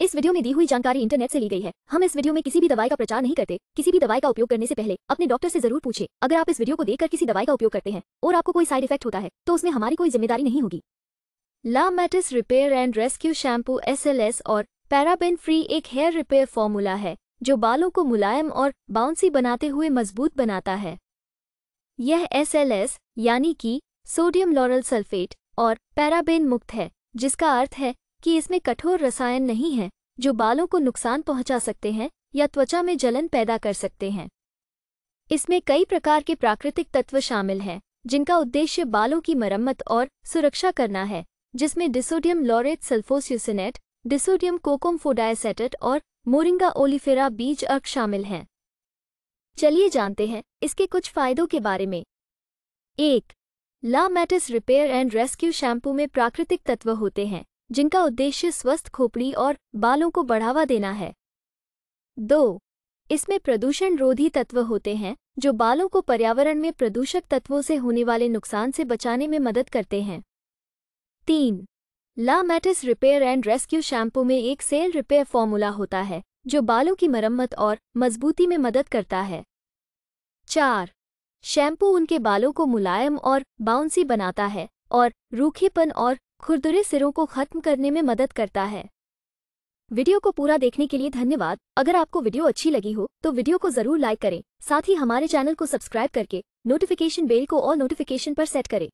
इस वीडियो में दी हुई जानकारी इंटरनेट से ली गई है हम इस वीडियो में किसी भी दवाई का प्रचार नहीं करते किसी भी दवाई का उपयोग करने से पहले अपने डॉक्टर से जरूर पूछे अगर आप इस वीडियो को देखकर किसी दवाई का उपयोग करते हैं और आपको कोई साइड इफेक्ट होता है तो उसमें हमारी कोई जिम्मेदारी नहीं होगी La Matis repair and rescue shampoo S और पैराबेन फ्री एक हेयर रिपेयर फॉर्मूला है जो बालों को मुलायम और बाउंसी बनाते हुए मजबूत बनाता है यह एस यानी कि सोडियम लॉरल सल्फेट और पैराबेन मुक्त है जिसका अर्थ है कि इसमें कठोर रसायन नहीं है जो बालों को नुकसान पहुंचा सकते हैं या त्वचा में जलन पैदा कर सकते हैं इसमें कई प्रकार के प्राकृतिक तत्व शामिल हैं जिनका उद्देश्य बालों की मरम्मत और सुरक्षा करना है जिसमें disodium laureth sulfosuccinate disodium cocoamphodiacetate और मोरिंगा ओलिफेरा बीज अर्क शामिल हैं चलिए जानते हैं इसके कुछ फायदों के बारे में एक La Matis repair and rescue shampoo में प्राकृतिक तत्व होते हैं जिनका उद्देश्य स्वस्थ खोपड़ी और बालों को बढ़ावा देना है दो इसमें प्रदूषण रोधी तत्व होते हैं जो बालों को पर्यावरण में प्रदूषक तत्वों से होने वाले नुकसान से बचाने में मदद करते हैं तीन La Matis repair and rescue shampoo में एक सेल रिपेयर फॉर्मूला होता है जो बालों की मरम्मत और मजबूती में मदद करता है चार शैम्पू उनके बालों को मुलायम और बाउंसी बनाता है और रूखेपन और खुरदुरे सिरों को खत्म करने में मदद करता है वीडियो को पूरा देखने के लिए धन्यवाद अगर आपको वीडियो अच्छी लगी हो तो वीडियो को जरूर लाइक करें साथ ही हमारे चैनल को सब्सक्राइब करके नोटिफिकेशन बेल को ऑल नोटिफिकेशन पर सेट करें